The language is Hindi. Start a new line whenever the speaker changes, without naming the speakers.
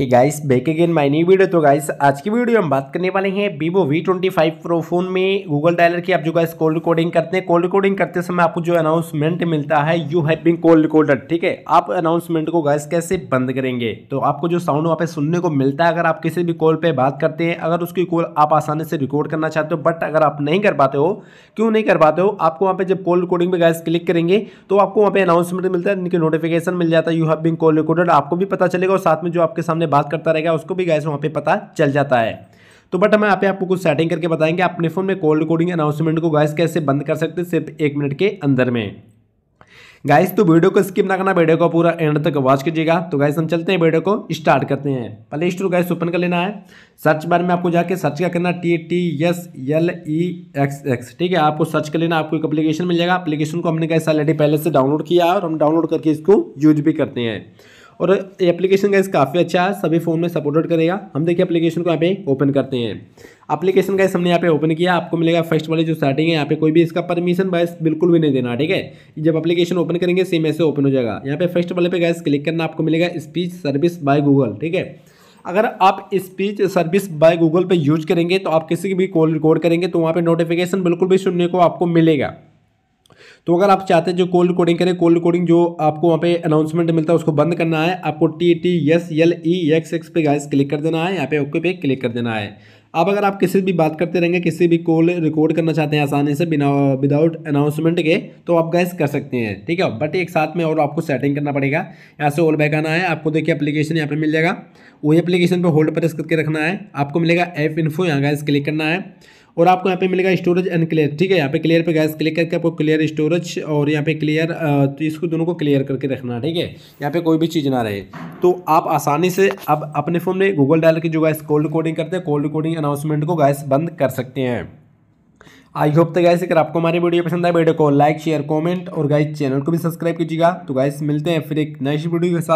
he guys back again my new video तो गाइस आज की वीडियो हम बात करने वाले हैं Vivo V twenty five pro phone में गूगल डायलर की आप जो गाइस कॉल रिकॉर्डिंग करते हैं कॉल रिकॉर्डिंग करते समय आपको जो अनाउंसमेंट मिलता है you have been call recorder ठीक है आप अनाउंसमेंट को गाइस कैसे बंद करेंगे तो आपको जो साउंड वहाँ पे सुनने को मिलता है अगर आप किसी भी कॉल पर बात करते हैं अगर उसकी कॉल आप आसानी से रिकॉर्ड करना चाहते हो बट अगर आप नहीं कर पाते हो क्यों नहीं कर पाते हो आपको वहाँ पर जब कॉल रिकॉर्डिंग पर गाइस क्लिक करेंगे तो आपको वहाँ पर अनाउंसमेंट मिलता है नोटिफिकेशन मिल जाता है you have been call recorder आपको भी पता चलेगा और साथ में जो आपके सामने में बात करता रहेगा उसको भी गैस वहाँ पर पता चल जाता है तो बट हम यहाँ पे आपको कुछ सेटिंग करके बताएंगे अपने फ़ोन में कॉल रिकॉर्डिंग अनाउंसमेंट को गैस कैसे बंद कर सकते हैं सिर्फ एक मिनट के अंदर में गाइस तो वीडियो को स्किप ना करना वीडियो को पूरा एंड तक वॉच कीजिएगा तो गाइस हम चलते हैं वीडियो को स्टार्ट करते हैं प्ले स्टोर गाइस ओपन कर लेना है सर्च बार में आपको जाके सर्च का करना T T S L E X X ठीक है आपको सर्च कर लेना आपको एक अप्लीकेशन मिल जाएगा अप्लीकेशन को हमने गाइस ऑलरेडी पहले से डाउनलोड किया और हम डाउनलोड करके इसको यूज भी करते हैं और एप्लीकेशन का काफ़ी अच्छा है सभी फ़ोन में सपोर्टेड करेगा हम देखिए एप्लीकेशन को यहाँ पे ओपन करते हैं एप्लीकेशन का हमने यहाँ पे ओपन किया आपको मिलेगा फर्स्ट वाली जो स्टार्टिंग है यहाँ पे कोई भी इसका परमिशन बायस बिल्कुल भी नहीं देना ठीक है जब एप्लीकेशन ओपन करेंगे सेम ऐसे ओपन हो जाएगा यहाँ पे फर्स्ट वाले पे गैस क्लिक करना आपको मिलेगा स्पीच सर्विस बाय गूगल ठीक है अगर आप स्पीच सर्विस बाय गूगल पे यूज करेंगे तो आप किसी की भी कॉल रिकॉर्ड करेंगे तो वहाँ पे नोटिफिकेशन बिल्कुल भी सुनने को आपको मिलेगा तो अगर आप चाहते हैं जो कोल्ड कोडिंग करें कोल्ड कोडिंग जो आपको वहाँ पे अनाउंसमेंट मिलता है उसको बंद करना है आपको T T S L E X X पे गाइस क्लिक कर देना है यहाँ पे ओके पे क्लिक कर देना है अब अगर आप किसी भी बात करते रहेंगे किसी भी कॉल रिकॉर्ड करना चाहते हैं आसानी से बिना विदाउट अनाउंसमेंट के तो आप गैस कर सकते हैं ठीक है बट एक साथ में और आपको सेटिंग करना पड़ेगा यहाँ से ऑल बैक आना है आपको देखिए एप्लीकेशन यहाँ पे मिल जाएगा वही एप्लीकेशन पर होल्ड प्रेस करके रखना है आपको मिलेगा एफ इन्फो यहाँ गैस क्लिक करना है और आपको यहाँ पे मिलेगा स्टोरेज एंड क्लियर ठीक है यहाँ पे क्लियर पे गैस क्लिक करके आपको क्लियर स्टोरेज और यहाँ पे क्लियर तो इसको दोनों को क्लियर करके रखना ठीक है यहाँ पे कोई भी चीज़ ना रहे तो आप आसानी से अब अपने फ़ोन में गूगल डाल के जो गैस कोल्ड कोडिंग करते हैं कोल्ड कोडिंग अनाउंसमेंट को गैस बंद कर सकते हैं आई होप तो गैस अगर आपको हमारी वीडियो पसंद आए वीडियो को लाइक शेयर कॉमेंट और गैस चैनल को भी सब्सक्राइब कीजिएगा तो गैस मिलते हैं फिर एक नई वीडियो के साथ